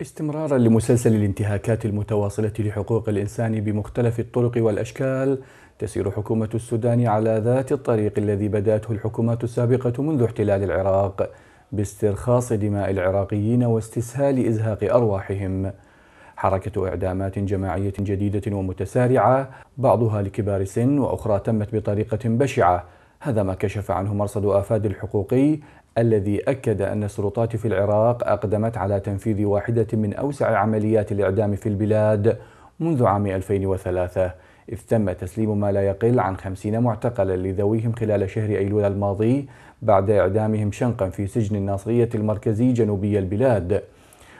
استمرارا لمسلسل الانتهاكات المتواصلة لحقوق الإنسان بمختلف الطرق والأشكال تسير حكومة السودان على ذات الطريق الذي بدأته الحكومات السابقة منذ احتلال العراق باسترخاص دماء العراقيين واستسهال إزهاق أرواحهم حركة إعدامات جماعية جديدة ومتسارعة بعضها لكبار سن وأخرى تمت بطريقة بشعة هذا ما كشف عنه مرصد آفاد الحقوقي الذي أكد أن السلطات في العراق أقدمت على تنفيذ واحدة من أوسع عمليات الإعدام في البلاد منذ عام 2003 إذ تم تسليم ما لا يقل عن خمسين معتقلا لذويهم خلال شهر أيلول الماضي بعد إعدامهم شنقا في سجن الناصرية المركزي جنوبي البلاد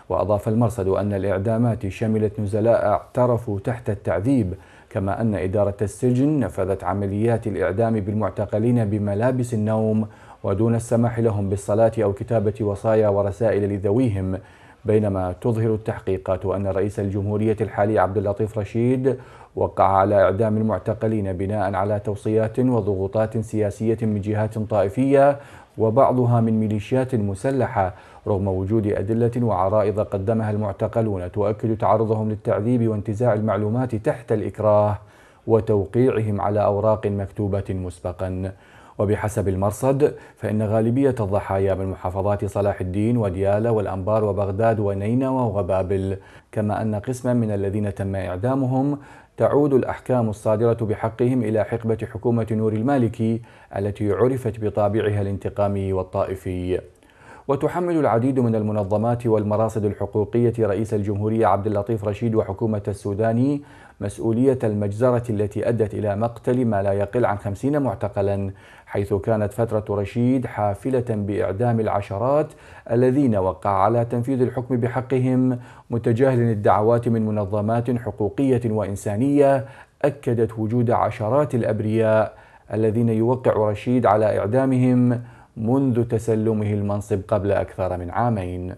وأضاف المرصد أن الإعدامات شملت نزلاء اعترفوا تحت التعذيب كما أن إدارة السجن نفذت عمليات الإعدام بالمعتقلين بملابس النوم ودون السماح لهم بالصلاة أو كتابة وصايا ورسائل لذويهم بينما تظهر التحقيقات أن رئيس الجمهورية الحالي عبد اللطيف رشيد وقع على إعدام المعتقلين بناء على توصيات وضغوطات سياسية من جهات طائفية وبعضها من ميليشيات مسلحة رغم وجود أدلة وعرائض قدمها المعتقلون تؤكد تعرضهم للتعذيب وانتزاع المعلومات تحت الإكراه وتوقيعهم على أوراق مكتوبة مسبقاً وبحسب المرصد فإن غالبية الضحايا من محافظات صلاح الدين وديالة والأنبار وبغداد ونينوى وغبابل كما أن قسما من الذين تم إعدامهم تعود الأحكام الصادرة بحقهم إلى حقبة حكومة نور المالكي التي عرفت بطابعها الانتقامي والطائفي وتحمل العديد من المنظمات والمراصد الحقوقية رئيس الجمهورية عبد اللطيف رشيد وحكومة السوداني مسؤولية المجزرة التي أدت إلى مقتل ما لا يقل عن خمسين معتقلا حيث كانت فترة رشيد حافلة بإعدام العشرات الذين وقع على تنفيذ الحكم بحقهم متجاهل الدعوات من منظمات حقوقية وإنسانية أكدت وجود عشرات الأبرياء الذين يوقع رشيد على إعدامهم منذ تسلمه المنصب قبل أكثر من عامين